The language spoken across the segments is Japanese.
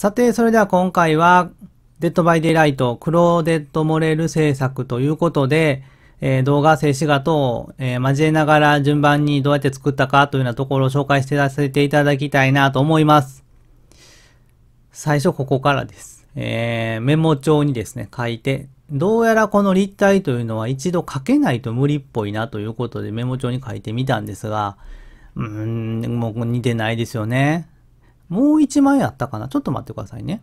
さて、それでは今回は、デッドバイデイライト、クローデッドモレル制作ということで、えー、動画静止画等を、えー、交えながら順番にどうやって作ったかというようなところを紹介してさせていただきたいなと思います。最初ここからです。えー、メモ帳にですね、書いて、どうやらこの立体というのは一度書けないと無理っぽいなということでメモ帳に書いてみたんですが、うーん、もう似てないですよね。もう一枚あったかなちょっと待ってくださいね。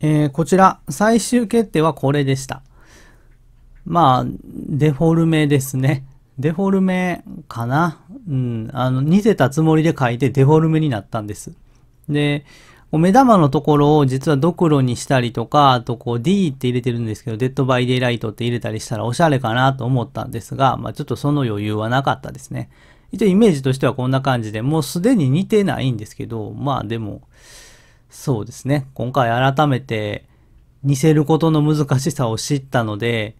えー、こちら、最終決定はこれでした。まあ、デフォルメですね。デフォルメかなうん。あの、似せたつもりで書いてデフォルメになったんです。で、お目玉のところを実はドクロにしたりとか、あとこう D って入れてるんですけど、デッドバイデイライトって入れたりしたらおしゃれかなと思ったんですが、まあちょっとその余裕はなかったですね。一応イメージとしてはこんな感じで、もうすでに似てないんですけど、まあでも、そうですね。今回改めて似せることの難しさを知ったので、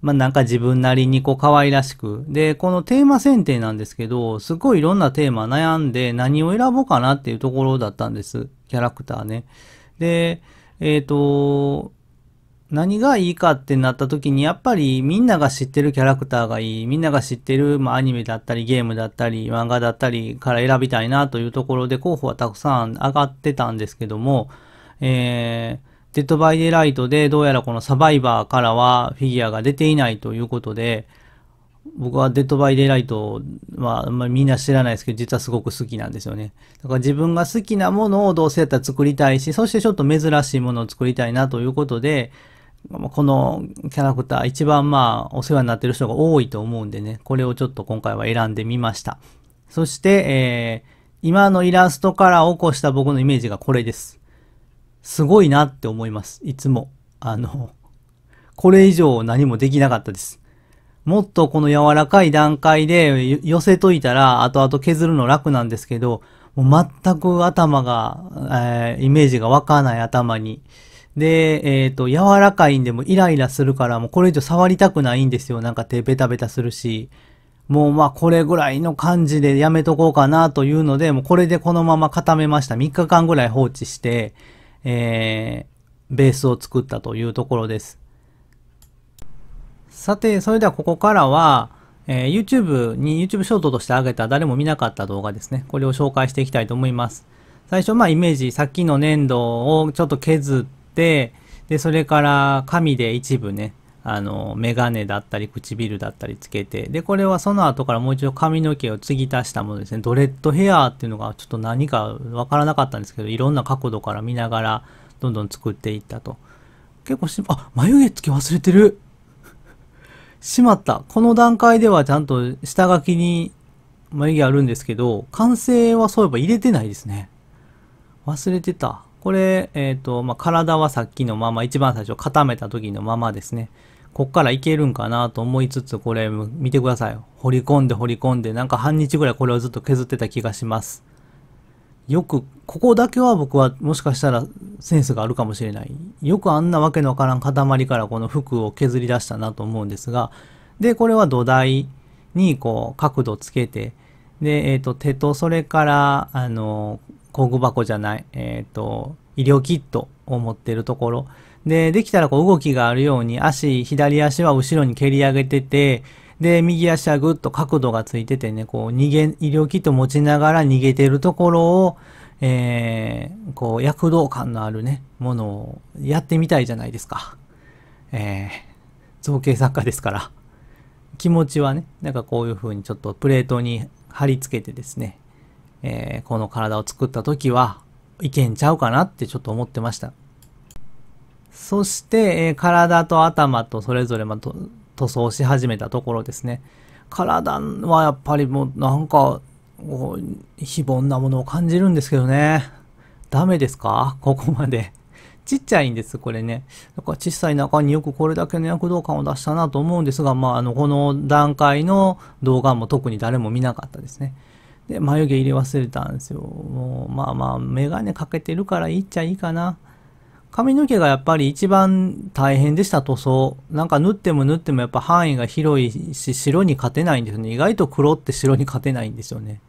まあなんか自分なりにこう可愛らしく。で、このテーマ選定なんですけど、すごいいろんなテーマ悩んで何を選ぼうかなっていうところだったんです。キャラクターね。で、えっ、ー、と、何がいいかってなった時に、やっぱりみんなが知ってるキャラクターがいい、みんなが知ってる、まあ、アニメだったり、ゲームだったり、漫画だったりから選びたいなというところで候補はたくさん上がってたんですけども、えー、デッドバイデイライトでどうやらこのサバイバーからはフィギュアが出ていないということで、僕はデッドバイデイライトはあんまりみんな知らないですけど、実はすごく好きなんですよね。だから自分が好きなものをどうせやったら作りたいし、そしてちょっと珍しいものを作りたいなということで、このキャラクター一番まあお世話になってる人が多いと思うんでね、これをちょっと今回は選んでみました。そして、えー、今のイラストから起こした僕のイメージがこれです。すごいなって思います。いつも。あの、これ以上何もできなかったです。もっとこの柔らかい段階で寄せといたら後々削るの楽なんですけど、もう全く頭が、えー、イメージが湧かない頭に、で、えっ、ー、と、柔らかいんでもイライラするから、もうこれ以上触りたくないんですよ。なんか手ベタベタするし。もうまあこれぐらいの感じでやめとこうかなというので、もうこれでこのまま固めました。3日間ぐらい放置して、えー、ベースを作ったというところです。さて、それではここからは、えー、YouTube に YouTube ショートとして上げた誰も見なかった動画ですね。これを紹介していきたいと思います。最初、まあイメージ、さっきの粘土をちょっと削って、、で、それから紙で一部ね、あの、メガネだったり、唇だったりつけて、で、これはその後からもう一度髪の毛を継ぎ足したものですね。ドレッドヘアっていうのがちょっと何かわからなかったんですけど、いろんな角度から見ながら、どんどん作っていったと。結構し、あ、眉毛つけ忘れてるしまった。この段階ではちゃんと下書きに眉毛あるんですけど、完成はそういえば入れてないですね。忘れてた。これ、えっ、ー、と、まあ、体はさっきのまま、一番最初固めた時のままですね。こっからいけるんかなと思いつつ、これ見てください。掘り込んで掘り込んで、なんか半日ぐらいこれをずっと削ってた気がします。よく、ここだけは僕はもしかしたらセンスがあるかもしれない。よくあんなわけのわからん塊からこの服を削り出したなと思うんですが、で、これは土台にこう角度つけて、で、えっ、ー、と、手とそれから、あの、工具箱じゃない、えっ、ー、と、医療キットを持っているところ。で、できたらこう動きがあるように、足、左足は後ろに蹴り上げてて、で、右足はぐっと角度がついててね、こう逃げ、医療キット持ちながら逃げてるところを、えー、こう躍動感のあるね、ものをやってみたいじゃないですか。えー、造形作家ですから。気持ちはね、なんかこういう風にちょっとプレートに貼り付けてですね、えー、この体を作った時は、いけんちゃうかなってちょっと思ってました。そして、えー、体と頭とそれぞれ、まと塗装し始めたところですね。体はやっぱりもうなんか、非凡なものを感じるんですけどね。ダメですかここまで。ちっちゃいんです、これね。だから小さい中によくこれだけの躍動感を出したなと思うんですが、まあ、あの、この段階の動画も特に誰も見なかったですね。で、眉毛入れ忘れたんですよ。もう、まあまあ、メガネかけてるからいいっちゃいいかな。髪の毛がやっぱり一番大変でした塗装。なんか縫っても縫ってもやっぱ範囲が広いし、白に勝てないんですよね。意外と黒って白に勝てないんですよね。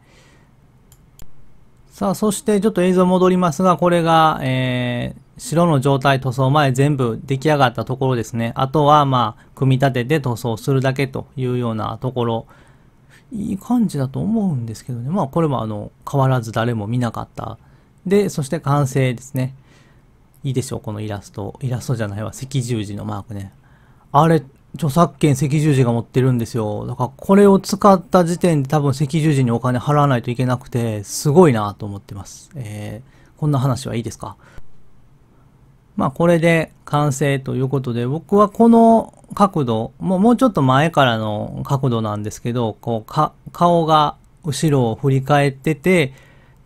さあ、そしてちょっと映像戻りますが、これが、えー、白の状態塗装前全部出来上がったところですね。あとはまあ、組み立てて塗装するだけというようなところ。いい感じだと思うんですけどね。まあこれはあの、変わらず誰も見なかった。で、そして完成ですね。いいでしょう、このイラスト。イラストじゃないわ、赤十字のマークね。あれ、著作権赤十字が持ってるんですよ。だからこれを使った時点で多分赤十字にお金払わないといけなくて、すごいなと思ってます。えー、こんな話はいいですかまあこれで完成ということで、僕はこの角度、もうもうちょっと前からの角度なんですけど、こうか顔が後ろを振り返ってて、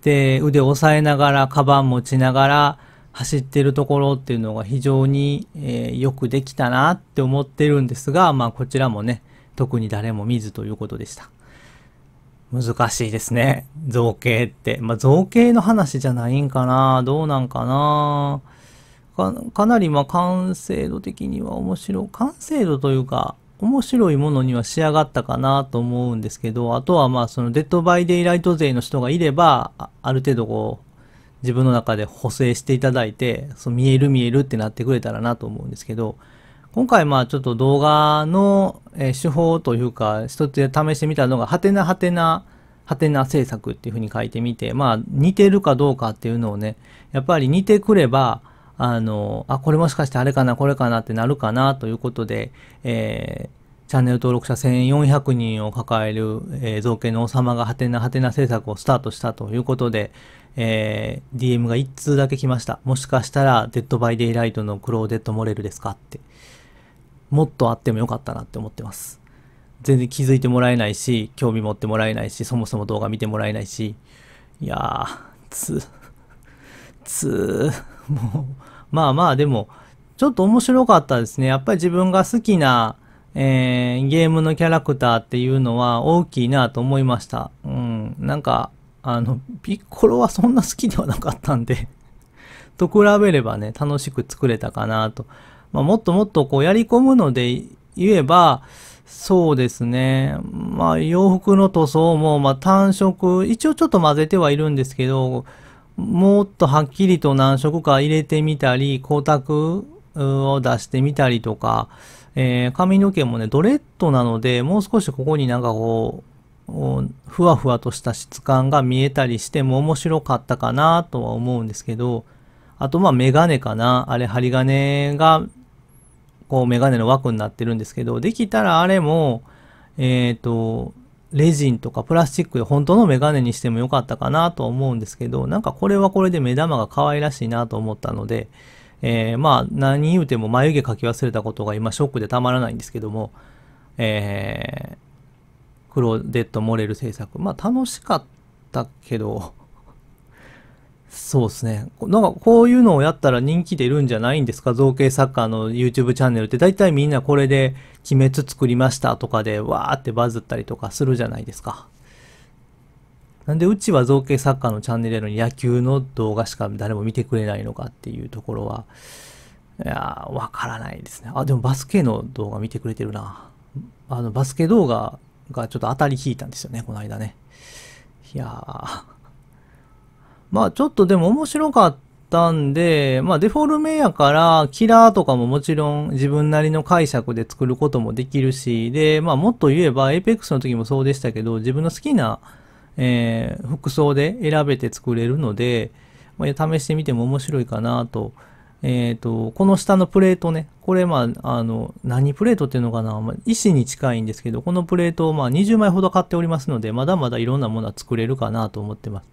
で、腕を押さえながら、カバン持ちながら走ってるところっていうのが非常に、えー、よくできたなって思ってるんですが、まあこちらもね、特に誰も見ずということでした。難しいですね。造形って。まあ造形の話じゃないんかなどうなんかなかかなりまあ完成度的には面白い、完成度というか、面白いものには仕上がったかなと思うんですけど、あとはまあそのデッドバイデイライト勢の人がいれば、ある程度こう、自分の中で補正していただいて、そ見える見えるってなってくれたらなと思うんですけど、今回まあちょっと動画の手法というか、一つで試してみたのが、はてなはてな、はてな制作っていうふうに書いてみて、まあ似てるかどうかっていうのをね、やっぱり似てくれば、あの、あ、これもしかしてあれかな、これかなってなるかなということで、えー、チャンネル登録者1400人を抱える、えー、造形の王様がハテナハテナ制作をスタートしたということで、えー、DM が1通だけ来ました。もしかしたら、デッドバイデイライトのクローデッドモレルですかって。もっとあってもよかったなって思ってます。全然気づいてもらえないし、興味持ってもらえないし、そもそも動画見てもらえないし、いやー、つ、つ もう、まあまあでも、ちょっと面白かったですね。やっぱり自分が好きな、えー、ゲームのキャラクターっていうのは大きいなと思いました。うん、なんか、あの、ピッコロはそんな好きではなかったんで と比べればね、楽しく作れたかなと。まあ、もっともっとこうやり込むので言えば、そうですね。まあ、洋服の塗装も、まあ、単色、一応ちょっと混ぜてはいるんですけど、もっとはっきりと何色か入れてみたり、光沢を出してみたりとか、えー、髪の毛もね、ドレッドなので、もう少しここになんかこう、ふわふわとした質感が見えたりしても面白かったかなとは思うんですけど、あとまあメガネかな。あれ、針金が、こうメガネの枠になってるんですけど、できたらあれも、えっ、ー、と、レジンとかプラスチックで本当のメガネにしてもよかったかなと思うんですけど、なんかこれはこれで目玉が可愛らしいなと思ったので、えー、まあ何言うても眉毛描き忘れたことが今ショックでたまらないんですけども、えー、クローデッドモレル制作。まあ楽しかったけど、そうですね。なんかこういうのをやったら人気出るんじゃないんですか造形作家の YouTube チャンネルって大体みんなこれで鬼滅作りましたとかでわーってバズったりとかするじゃないですか。なんでうちは造形作家のチャンネルの野球の動画しか誰も見てくれないのかっていうところは、いやわからないですね。あ、でもバスケの動画見てくれてるな。あの、バスケ動画がちょっと当たり引いたんですよね、この間ね。いやー。まあちょっとでも面白かったんで、まあデフォルメやからキラーとかももちろん自分なりの解釈で作ることもできるし、で、まあもっと言えば APEX の時もそうでしたけど、自分の好きな、えー、服装で選べて作れるので、まあ、試してみても面白いかなと。えっ、ー、と、この下のプレートね、これまあ、あの、何プレートっていうのかな、まあ、石に近いんですけど、このプレートをまあ20枚ほど買っておりますので、まだまだいろんなものは作れるかなと思ってます。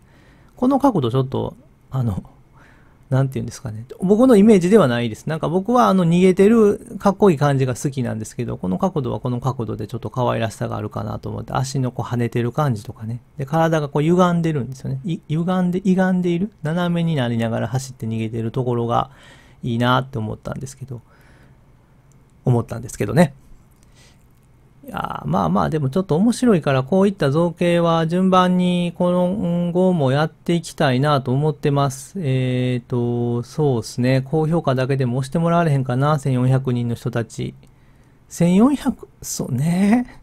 この角度ちょっと、あの、なんて言うんですかね。僕のイメージではないです。なんか僕はあの逃げてるかっこいい感じが好きなんですけど、この角度はこの角度でちょっと可愛らしさがあるかなと思って、足のこう跳ねてる感じとかね。で、体がこう歪んでるんですよね。歪んで、歪んでいる斜めになりながら走って逃げてるところがいいなって思ったんですけど、思ったんですけどね。やまあまあでもちょっと面白いからこういった造形は順番に今後もやっていきたいなと思ってます。えっ、ー、と、そうですね。高評価だけでも押してもらわれへんかな。1400人の人たち。1400、そうね。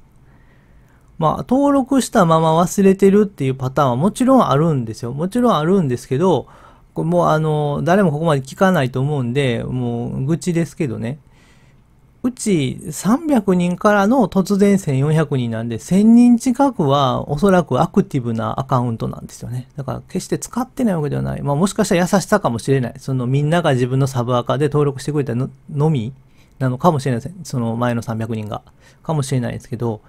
まあ登録したまま忘れてるっていうパターンはもちろんあるんですよ。もちろんあるんですけど、もうあの、誰もここまで聞かないと思うんで、もう愚痴ですけどね。うち300人からの突然1400人なんで、1000人近くはおそらくアクティブなアカウントなんですよね。だから決して使ってないわけではない。まあもしかしたら優しさかもしれない。そのみんなが自分のサブアカで登録してくれたのみなのかもしれないです。その前の300人が。かもしれないですけど、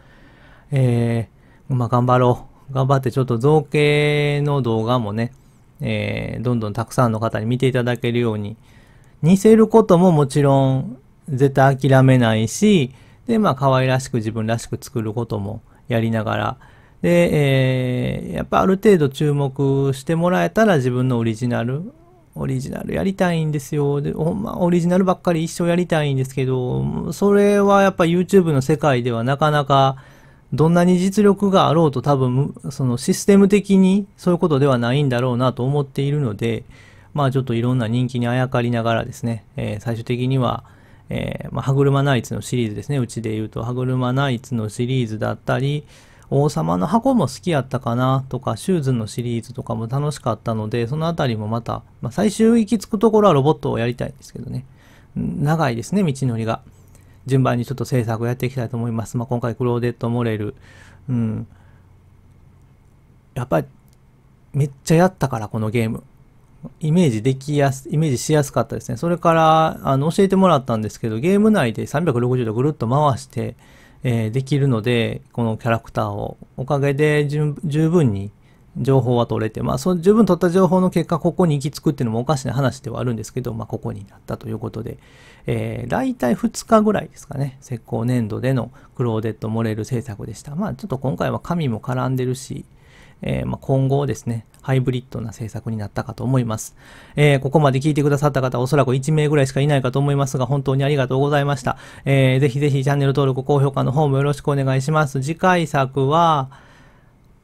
えー、まあ頑張ろう。頑張ってちょっと造形の動画もね、えー、どんどんたくさんの方に見ていただけるように、似せることももちろん絶対諦めないし、で、まあ、可愛らしく自分らしく作ることもやりながら、で、えー、やっぱある程度注目してもらえたら自分のオリジナル、オリジナルやりたいんですよ。で、ほんま、オリジナルばっかり一生やりたいんですけど、それはやっぱ YouTube の世界ではなかなか、どんなに実力があろうと多分、そのシステム的にそういうことではないんだろうなと思っているので、まあちょっといろんな人気にあやかりながらですね、えー、最終的には、えー、まあ、歯車ナイツのシリーズですね。うちで言うと、歯車ナイツのシリーズだったり、王様の箱も好きやったかなとか、シューズのシリーズとかも楽しかったので、そのあたりもまた、まあ、最終行き着くところはロボットをやりたいんですけどね。長いですね、道のりが。順番にちょっと制作をやっていきたいと思います。まあ、今回、クローデット・モレル。うん。やっぱり、めっちゃやったから、このゲーム。イメージできやす、イメージしやすかったですね。それから、あの、教えてもらったんですけど、ゲーム内で360度ぐるっと回して、えー、できるので、このキャラクターを。おかげで十分に情報は取れて、まあ、その十分取った情報の結果、ここに行き着くっていうのもおかしな話ではあるんですけど、まあ、ここになったということで、えー、大体2日ぐらいですかね、石膏粘土でのクローデットモレル制作でした。まあ、ちょっと今回は紙も絡んでるし、えー、まあ、今後ですね、ハイブリッドな政策になったかと思います。えー、ここまで聞いてくださった方、おそらく1名ぐらいしかいないかと思いますが、本当にありがとうございました。えー、ぜひぜひチャンネル登録、高評価の方もよろしくお願いします。次回作は、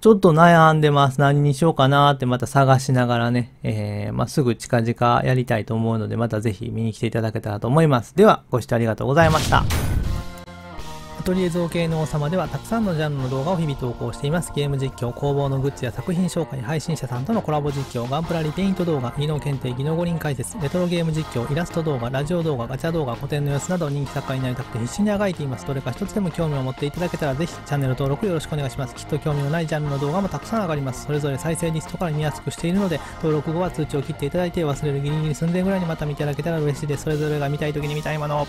ちょっと悩んでます。何にしようかなってまた探しながらね、えー、まあ、すぐ近々やりたいと思うので、またぜひ見に来ていただけたらと思います。では、ご視聴ありがとうございました。トリエ造形の王様ではたくさんのジャンルの動画を日々投稿しています。ゲーム実況、工房のグッズや作品紹介、配信者さんとのコラボ実況、ガンプラリペイント動画、技能検定、技能五輪解説、レトロゲーム実況、イラスト動画、ラジオ動画、ガチャ動画、古典の様子など人気作家になりたくて必死にあがいています。どれか一つでも興味を持っていただけたらぜひチャンネル登録よろしくお願いします。きっと興味のないジャンルの動画もたくさん上がります。それぞれ再生リストから見やすくしているので、登録後は通知を切っていただいて忘れるギリギリ寸前ぐらいにまた見ていただけたら嬉しいです。それぞれが見たい時に見たいものを。